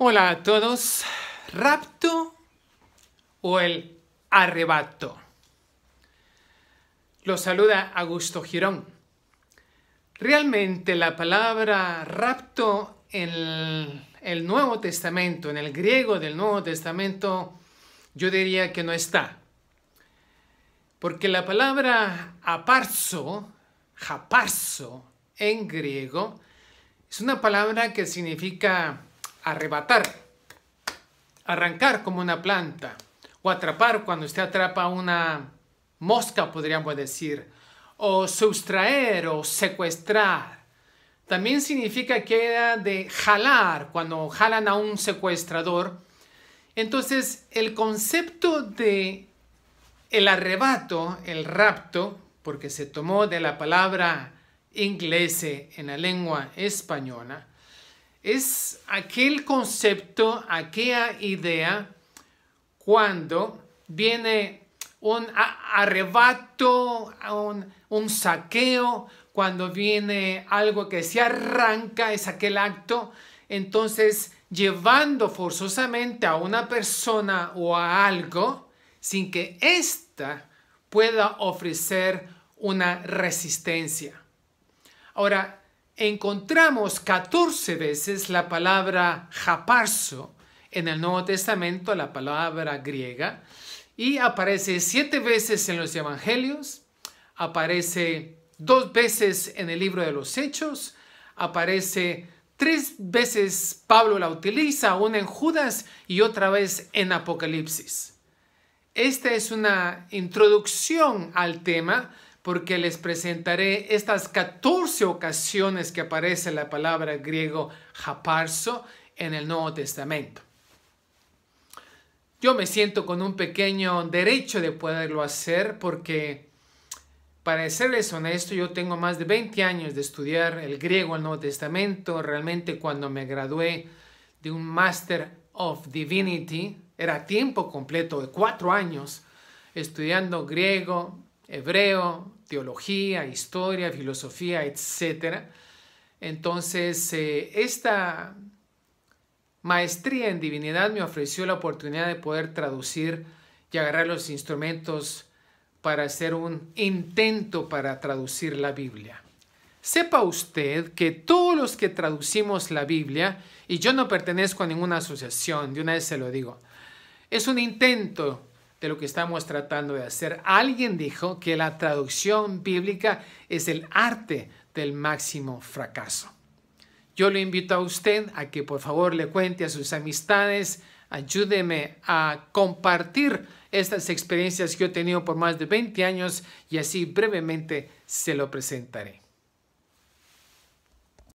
Hola a todos. ¿Rapto o el arrebato? Los saluda Augusto Girón. Realmente la palabra rapto en el Nuevo Testamento, en el griego del Nuevo Testamento, yo diría que no está. Porque la palabra aparso, japarso en griego, es una palabra que significa arrebatar, arrancar como una planta o atrapar cuando usted atrapa una mosca, podríamos decir, o sustraer o secuestrar. También significa que era de jalar, cuando jalan a un secuestrador. Entonces, el concepto de el arrebato, el rapto, porque se tomó de la palabra inglesa en la lengua española, es aquel concepto, aquella idea cuando viene un arrebato, un, saqueo, cuando viene algo que se arranca, es aquel acto, entonces llevando forzosamente a una persona o a algo sin que ésta pueda ofrecer una resistencia. Ahora, encontramos 14 veces la palabra japarso en el Nuevo Testamento, la palabra griega, y aparece siete veces en los Evangelios, aparece dos veces en el libro de los Hechos, aparece tres veces Pablo la utiliza, una en Judas y otra vez en Apocalipsis. Esta es una introducción al tema porque les presentaré estas 14 ocasiones que aparece la palabra griego japarso en el Nuevo Testamento. Yo me siento con un pequeño derecho de poderlo hacer porque, para serles honesto, yo tengo más de 20 años de estudiar el griego el Nuevo Testamento. Realmente cuando me gradué de un Master of Divinity, era tiempo completo de cuatro años estudiando griego, hebreo, teología, historia, filosofía, etc. Entonces, eh, esta maestría en divinidad me ofreció la oportunidad de poder traducir y agarrar los instrumentos para hacer un intento para traducir la Biblia. Sepa usted que todos los que traducimos la Biblia, y yo no pertenezco a ninguna asociación, de una vez se lo digo, es un intento de lo que estamos tratando de hacer. Alguien dijo que la traducción bíblica es el arte del máximo fracaso. Yo le invito a usted a que por favor le cuente a sus amistades, ayúdeme a compartir estas experiencias que he tenido por más de 20 años y así brevemente se lo presentaré.